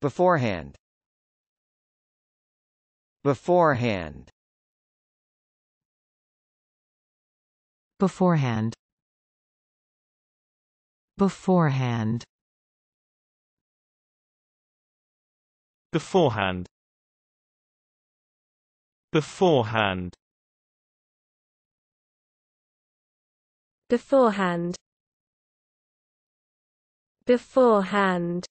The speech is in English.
Beforehand. Beforehand. Beforehand. Beforehand. Beforehand. Beforehand. Beforehand. Beforehand.